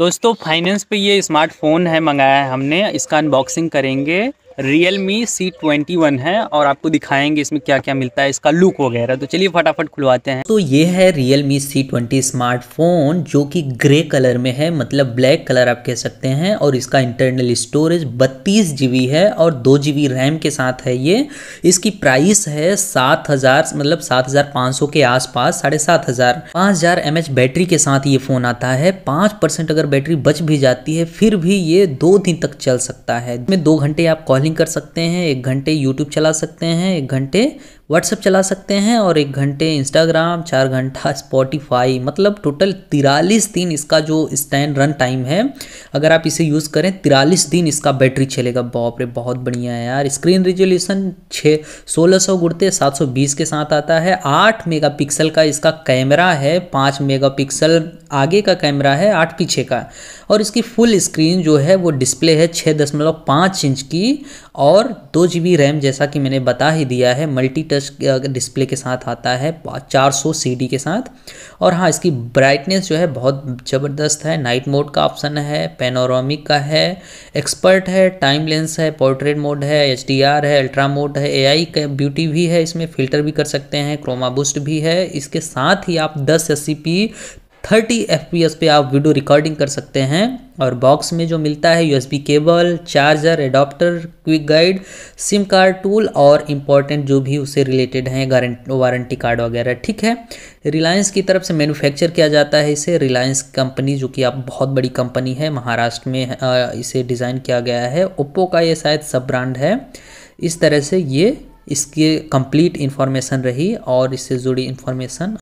दोस्तों फाइनेंस पे ये स्मार्टफोन है मंगाया है हमने इसका अनबॉक्सिंग करेंगे Realme C twenty one है और आपको दिखाएंगे इसमें क्या क्या मिलता है इसका लुक वगैरह तो चलिए फटाफट खुलवाते हैं तो ये है Realme C twenty smartphone जो कि ग्रे कलर में है मतलब ब्लैक कलर आप कह सकते हैं और इसका इंटरनल स्टोरेज बत्तीस जी है और दो जी रैम के साथ है ये इसकी प्राइस है सात हज़ार मतलब सात हज़ार पाँच सौ के आसपास साढ़े सात हज़ार पाँच हज़ार एम एच बैटरी के साथ ये फ़ोन आता है पाँच परसेंट अगर बैटरी बच भी जाती है फिर भी ये दो दिन तक चल सकता है इसमें दो घंटे आप कॉल ब्राउजिंग कर सकते हैं एक घंटे यूट्यूब चला सकते हैं एक घंटे व्हाट्सअप चला सकते हैं और एक घंटे इंस्टाग्राम चार घंटा स्पॉटिफाई मतलब टोटल तिरालीस दिन इसका जो स्टैंड रन टाइम है अगर आप इसे यूज़ करें तिरालीस दिन इसका बैटरी चलेगा बॉप रे बहुत बढ़िया है यार स्क्रीन रिजोल्यूशन छः सोलह सौ गुड़ते सात सौ बीस के साथ आता है आठ मेगा पिक्सल का इसका कैमरा है पाँच मेगा पिक्सल आगे का कैमरा है आठ पीछे का और इसकी फुल स्क्रीन जो है वो डिस्प्ले है छः दशमलव पाँच इंच की और दो जी बी रैम जैसा कि मैंने बता ही दिया है मल्टी टच इंच डिस्प्ले के साथ आता है 400 सीडी के साथ और हाँ इसकी ब्राइटनेस जो है बहुत ज़बरदस्त है नाइट मोड का ऑप्शन है पेनोरामिक का है एक्सपर्ट है टाइम लेंस है पोर्ट्रेट मोड है एच है अल्ट्रा मोड है ए का ब्यूटी भी है इसमें फ़िल्टर भी कर सकते हैं क्रोमा बूस्ट भी है इसके साथ ही आप दस एस 30 एफ पे आप वीडियो रिकॉर्डिंग कर सकते हैं और बॉक्स में जो मिलता है B cable charger adapter quick guide SIM card tool और इम्पॉर्टेंट जो भी उससे रिलेटेड हैं गारंटी वारंटी कार्ड वगैरह ठीक है रिलायंस की तरफ से मैन्युफैक्चर किया जाता है इसे रिलायंस कंपनी जो कि आप बहुत बड़ी कंपनी है महाराष्ट्र में इसे डिज़ाइन किया गया है ओप्पो का ये शायद सब ब्रांड है इस तरह से ये इसके कंप्लीट इन्फॉर्मेशन रही और इससे जुड़ी इन्फॉर्मेशन